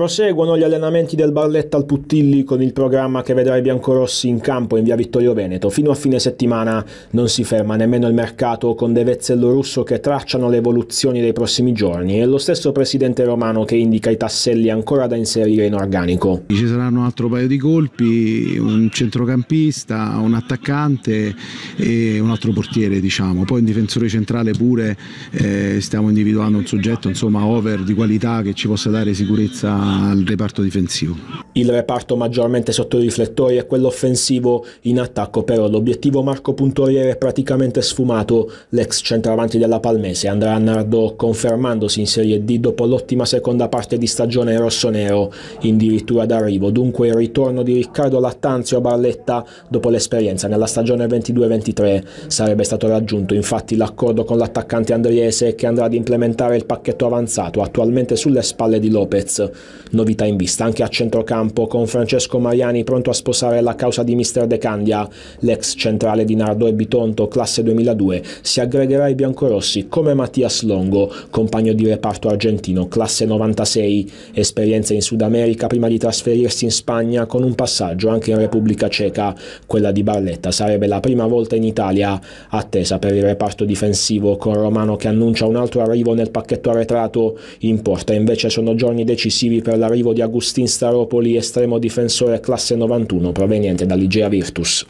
Proseguono gli allenamenti del Barletta al Puttilli con il programma che vedrà i biancorossi in campo in via Vittorio Veneto. Fino a fine settimana non si ferma nemmeno il mercato con De Vezzello Russo che tracciano le evoluzioni dei prossimi giorni e lo stesso presidente romano che indica i tasselli ancora da inserire in organico. Ci saranno un altro paio di colpi, un centrocampista, un attaccante e un altro portiere diciamo. Poi un difensore centrale pure eh, stiamo individuando un soggetto insomma over di qualità che ci possa dare sicurezza al reparto difensivo. Il reparto maggiormente sotto i riflettori è quello offensivo, in attacco però l'obiettivo Marco Puntoriere è praticamente sfumato, l'ex centravanti della Palmese andrà a Nardò confermandosi in Serie D dopo l'ottima seconda parte di stagione rossonero, addirittura d'arrivo, dunque il ritorno di Riccardo Lattanzio a Barletta dopo l'esperienza nella stagione 22-23 sarebbe stato raggiunto infatti l'accordo con l'attaccante andriese che andrà ad implementare il pacchetto avanzato attualmente sulle spalle di Lopez. Novità in vista anche a centrocampo con Francesco Mariani pronto a sposare la causa di Mister De Candia. L'ex centrale di Nardo e Bitonto, classe 2002, si aggregherà ai biancorossi come Mattias Longo, compagno di reparto argentino, classe 96. Esperienza in Sud America prima di trasferirsi in Spagna con un passaggio anche in Repubblica Ceca. Quella di Barletta sarebbe la prima volta in Italia. Attesa per il reparto difensivo con Romano che annuncia un altro arrivo nel pacchetto arretrato. In porta invece sono giorni decisivi per l'arrivo di Agustin Staropoli, estremo difensore classe 91 proveniente dall'Igea Virtus.